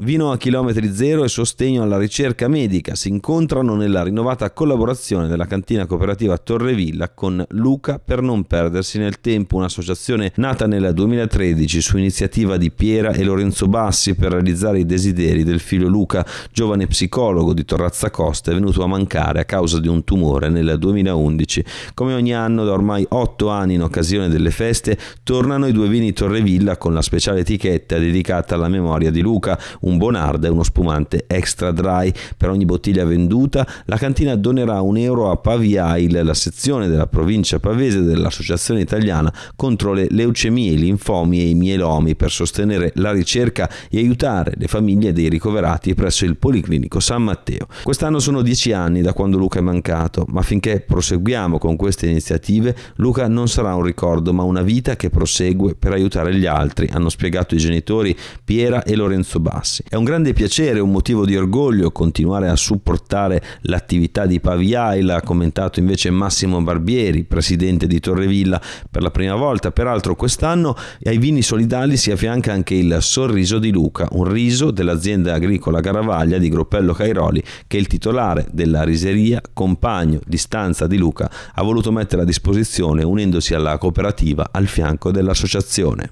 Vino a chilometri zero e sostegno alla ricerca medica si incontrano nella rinnovata collaborazione della cantina cooperativa Torrevilla con Luca per non perdersi nel tempo, un'associazione nata nel 2013 su iniziativa di Piera e Lorenzo Bassi per realizzare i desideri del figlio Luca, giovane psicologo di Torrazza Costa, venuto a mancare a causa di un tumore nel 2011. Come ogni anno, da ormai otto anni in occasione delle feste, tornano i due vini Torrevilla con la speciale etichetta dedicata alla memoria di Luca, un Bonard e uno spumante extra dry per ogni bottiglia venduta. La cantina donerà un euro a Paviail, la sezione della provincia pavese dell'Associazione Italiana contro le leucemie, i linfomi e i mielomi per sostenere la ricerca e aiutare le famiglie dei ricoverati presso il Policlinico San Matteo. Quest'anno sono dieci anni da quando Luca è mancato, ma finché proseguiamo con queste iniziative, Luca non sarà un ricordo, ma una vita che prosegue per aiutare gli altri, hanno spiegato i genitori Piera e Lorenzo Bassi interessi. È un grande piacere, un motivo di orgoglio continuare a supportare l'attività di Paviaila, ha commentato invece Massimo Barbieri, presidente di Torrevilla, per la prima volta. Peraltro quest'anno ai vini solidali si affianca anche il Sorriso di Luca, un riso dell'azienda agricola Garavaglia di Groppello Cairoli, che il titolare della riseria, compagno di stanza di Luca, ha voluto mettere a disposizione unendosi alla cooperativa al fianco dell'associazione.